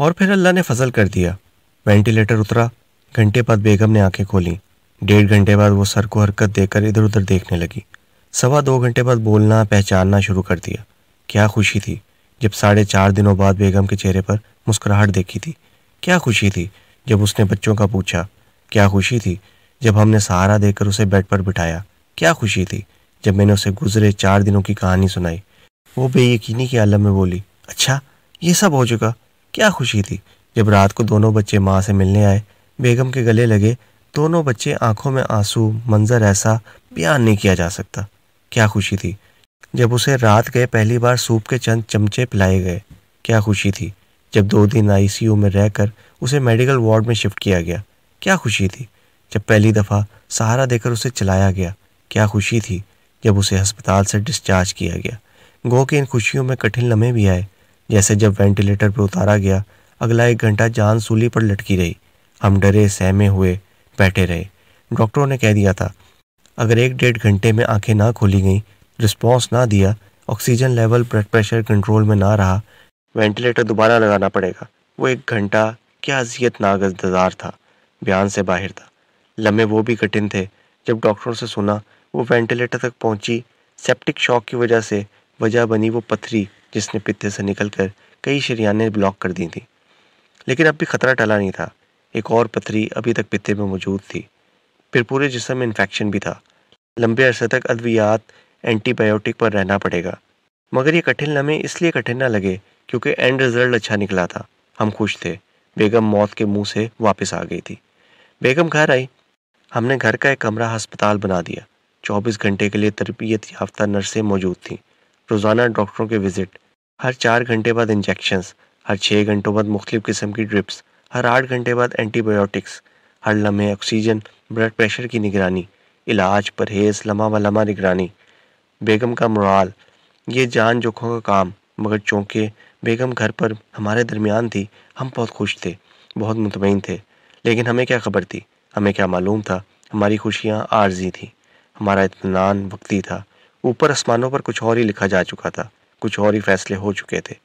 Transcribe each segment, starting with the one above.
और फिर अल्लाह ने फजल कर दिया वेंटिलेटर उतरा घंटे बाद बेगम ने आंखें खोली डेढ़ घंटे बाद वो सर को हरकत देकर इधर उधर देखने लगी सवा दो घंटे बाद बोलना पहचानना शुरू कर दिया क्या खुशी थी जब साढ़े चार दिनों बाद बेगम के चेहरे पर मुस्कुराहट देखी थी क्या खुशी थी जब उसने बच्चों का पूछा क्या खुशी थी जब हमने सहारा देकर उसे बेड पर बिठाया क्या खुशी थी जब मैंने उसे गुजरे चार दिनों की कहानी सुनाई वो बेयकीनी के आलम में बोली अच्छा ये सब हो चुका क्या खुशी थी जब रात को दोनों बच्चे माँ से मिलने आए बेगम के गले लगे दोनों बच्चे आंखों में आंसू मंजर ऐसा बयान नहीं किया जा सकता क्या खुशी थी जब उसे रात गए पहली बार सूप के चंद चमचे पिलाए गए क्या खुशी थी जब दो दिन आईसीयू में रहकर उसे मेडिकल वार्ड में शिफ्ट किया गया क्या खुशी थी जब पहली दफ़ा सहारा देकर उसे चलाया गया क्या खुशी थी जब उसे अस्पताल से डिस्चार्ज किया गया गो के इन खुशियों में कठिन लम्हे भी आए जैसे जब वेंटिलेटर पर उतारा गया अगला एक घंटा जान सूली पर लटकी रही हम डरे सहमे हुए बैठे रहे डॉक्टरों ने कह दिया था अगर एक डेढ़ घंटे में आंखें ना खोली गईं रिस्पॉन्स ना दिया oxygen level blood pressure control में ना रहा वेंटिलेटर दोबारा लगाना पड़ेगा वो एक घंटा क्या अजियत नागजार था बयान से बाहर था लम्हे वो भी कठिन थे जब डॉक्टरों से सुना वो वेंटिलेटर तक पहुंची सेप्टिक शॉक की वजह से वजह बनी वो पथरी जिसने पित्ते से निकलकर कई शरियाने ब्लॉक कर दी थीं लेकिन अब भी खतरा टला नहीं था एक और पथरी अभी तक पित्ते में मौजूद थी फिर पूरे जिसम में इन्फेक्शन भी था लंबे अरसे तक अद्वियात एंटीबायोटिक पर रहना पड़ेगा मगर ये कठिन लम्हे इसलिए कठिन ना लगे क्योंकि एंड रिजल्ट अच्छा निकला था हम खुश थे बेगम मौत के मुंह से वापस आ गई थी बेगम घर आई हमने घर का एक कमरा अस्पताल बना दिया चौबीस घंटे के लिए तरबियत याफ्ता नर्सें मौजूद थीं रोज़ाना डॉक्टरों के विज़िट हर चार घंटे बाद इंजेक्शन्स हर छः घंटों बाद मुख्तलिफ़ किस्म की ड्रिप्स हर आठ घंटे बाद एंटीबायोटिक्स हर लम्हे ऑक्सीजन ब्लड प्रेशर की निगरानी इलाज परहेज लम्हा व लम्हा निगरानी बेगम का मुराल ये जान जोखों का काम मगर चौंके बेगम घर पर हमारे दरमियान थी हम बहुत खुश थे बहुत मुतमिन थे लेकिन हमें क्या खबर थी हमें क्या मालूम था हमारी खुशियाँ आर्जी थी हमारा इतमान वक्ती था ऊपर आसमानों पर कुछ और ही लिखा जा चुका था कुछ और ही फैसले हो चुके थे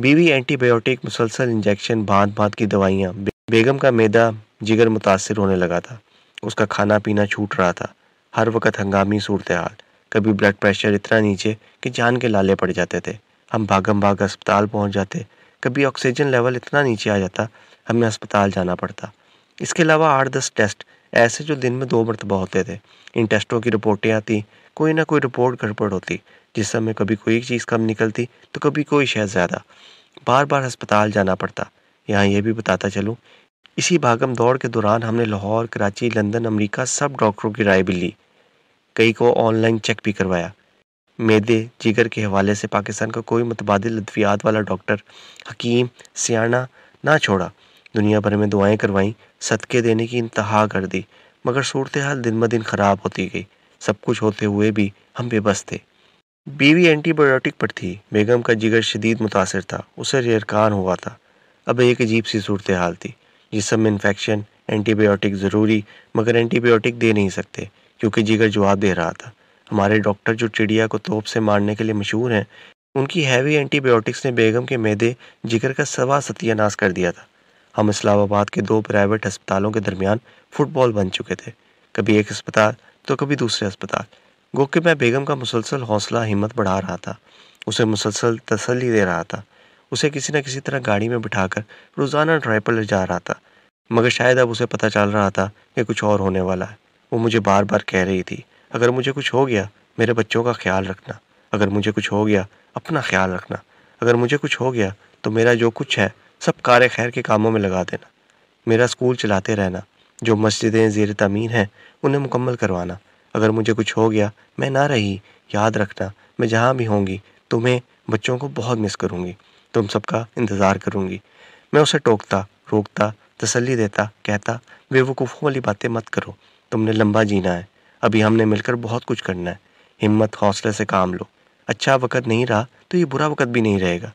बीवी एंटीबायोटिक मुसलसल इंजेक्शन बांध बांध की दवाइयाँ बेगम का मैदा जिगर मुतासर होने लगा था उसका खाना पीना छूट रहा था हर वक्त हंगामी सूरत हाल कभी ब्लड प्रेशर इतना नीचे कि जान के लाले पड़ जाते थे हम भागम भाग अस्पताल पहुंच जाते कभी ऑक्सीजन लेवल इतना नीचे आ जाता हमें अस्पताल जाना पड़ता इसके अलावा आठ दस टेस्ट ऐसे जो दिन में दो मरतबा होते थे इन टेस्टों की रिपोर्टें आती कोई ना कोई रिपोर्ट गड़बड़ होती जिस समय कभी कोई चीज़ कम निकलती तो कभी कोई शायद ज़्यादा बार बार अस्पताल जाना पड़ता यहाँ यह भी बताता चलूँ इसी भागम दौड़ के दौरान हमने लाहौर कराची लंदन अमेरिका सब डॉक्टरों की राय भी ली कई को ऑनलाइन चेक भी करवाया मैदे जिगर के हवाले से पाकिस्तान का कोई मुतबाद अद्वियात वाला डॉक्टर हकीम सियाना ना छोड़ा दुनिया भर में दुआएं करवाईं सदक़े देने की इंतहा कर दी मगर सूरत हाल दिन ब दिन ख़राब होती गई सब कुछ होते हुए भी हम बेबस थे बीवी एंटीबायोटिक पर थी बेगम का जिगर शदीद मुतासर था उसे रेरकान हुआ था अब एक अजीब सी सूरत हाल थी जिसम इन्फेक्शन एंटीबायोटिक ज़रूरी मगर एंटीबायोटिक दे नहीं सकते क्योंकि जिगर जवाब दे रहा था हमारे डॉक्टर जो चिड़िया को तोप से मारने के लिए मशहूर हैं उनकी हैवी एंटीबायोटिक्स ने बेगम के मैदे जिगर का सवा सत्यानाश कर दिया था हम इस्लामाबाद के दो प्राइवेट अस्पतालों के दरमियान फुटबॉल बन चुके थे कभी एक अस्पताल तो कभी दूसरे अस्पताल गो कि मैं बेगम का मुसलसल हौसला हिम्मत बढ़ा रहा था उसे मुसलसल तसली दे रहा था उसे किसी न किसी तरह गाड़ी में बिठाकर रोज़ाना ड्राइव पर ले जा रहा था मगर शायद अब उसे पता चल रहा था कि कुछ और होने वाला है वो मुझे बार बार कह रही थी अगर मुझे कुछ हो गया मेरे बच्चों का ख्याल रखना अगर मुझे कुछ हो गया अपना ख्याल रखना अगर मुझे कुछ हो गया तो मेरा जो कुछ है सब कार खैर के कामों में लगा देना मेरा स्कूल चलाते रहना जो मस्जिदें ज़ेर तमीर हैं उन्हें मुकम्मल करवाना अगर मुझे कुछ हो गया मैं ना रही याद रखना मैं जहाँ भी होंगी तुम्हें बच्चों को बहुत मिस करूँगी तुम सबका इंतज़ार करूँगी मैं उसे टोकता रोकता तसल्ली देता कहता बेवकूफ़ों वाली बातें मत करो तुमने लंबा जीना है अभी हमने मिलकर बहुत कुछ करना है हिम्मत हौसले से काम लो अच्छा वक्त नहीं रहा तो ये बुरा वक्त भी नहीं रहेगा